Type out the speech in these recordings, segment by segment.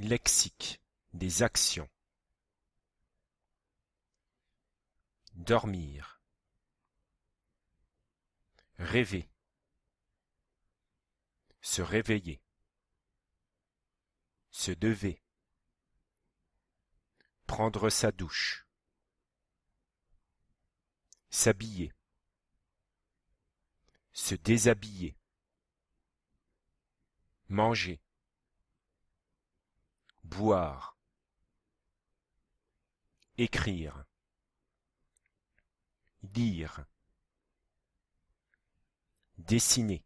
lexique des actions. Dormir. Rêver. Se réveiller. Se lever. Prendre sa douche. S'habiller. Se déshabiller. Manger boire, écrire, dire, dessiner,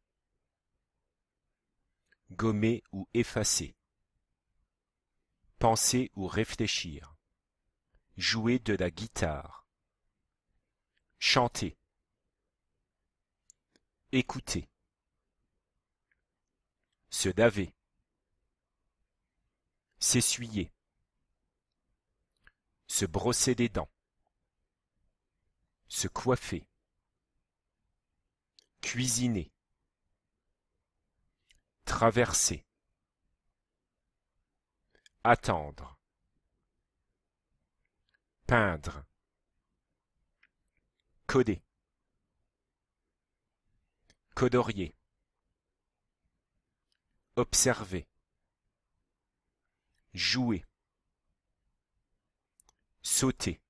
gommer ou effacer, penser ou réfléchir, jouer de la guitare, chanter, écouter, se laver, S'essuyer. Se brosser des dents. Se coiffer. Cuisiner. Traverser. Attendre. Peindre. Coder. Codorier. Observer jouer sauter